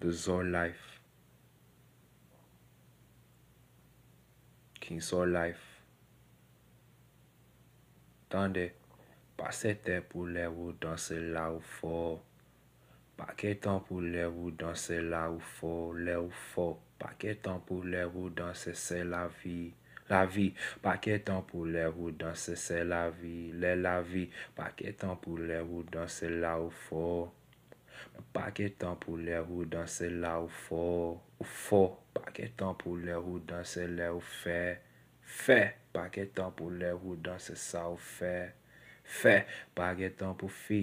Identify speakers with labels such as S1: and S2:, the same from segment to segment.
S1: de life. qui all life. Temps pase te dans ce là danser la ou fort paquet temps pour le ou là la ou fort, le ou fort paquet temps pour le ou danser c'est la vie La vie, pas temps pour les ou danser, c'est la vie, les la vie, pas temps pour les dans danser là ou fort. Pa ke tan pou le ou danse la ou fo Ou fo Pa ke tan pou le ou danse le ou fe Fe Pa ke tan pou le ou danse sa ou fe Fe Pa ke tan pou fi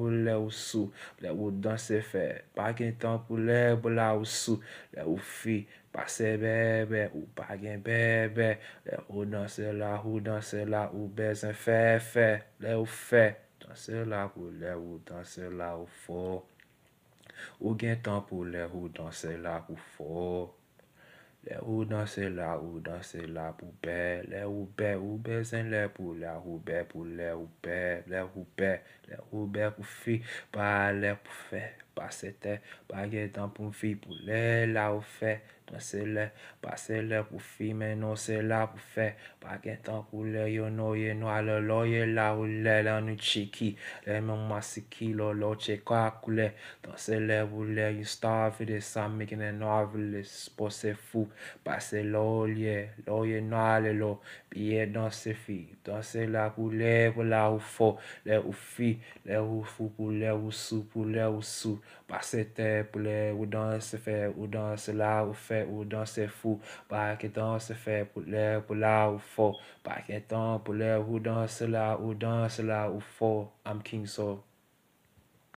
S1: Ou lè ou sou, lè ou danse fè, pa gen tan pou lè ou la ou sou, lè ou fi, pa se bebe, ou pa gen bebe, lè ou danse la, ou danse la, ou beze fè, fè, lè ou fè, danse la, ou lè ou danse la, ou fo, ou gen tan pou lè ou danse la, ou fo. Le ou dan se la, ou dan se la pou be, le ou be, ou be sen le pou, le ou be pou le ou be, le ou be, le ou be pou fi, pa le pou fe. Pase te, bagetan pou mfi Pou le la ou fe, danse le Pase le pou fi, men nou se la pou fe Pagetan pou le, yo nou ye no ale Lo ye la ou le, la nou chiki Le men mwa siki, lo lo che kwa pou le Danse le pou le, yu stavide Samikine no avile, spo se fu Pase le ou liye, lo ye no ale lo Piye danse fi, danse la pou le Pou la ou fo, le ou fi Le ou fu pou le, ou su pou le, ou su Pa se te pou le, ou dan se fe, ou dan se la, ou fe, ou dan se fu Pa ke ton se fe pou le, pou la ou fo Pa ke ton pou le, ou dan se la, ou dan se la, ou fo Am King Sok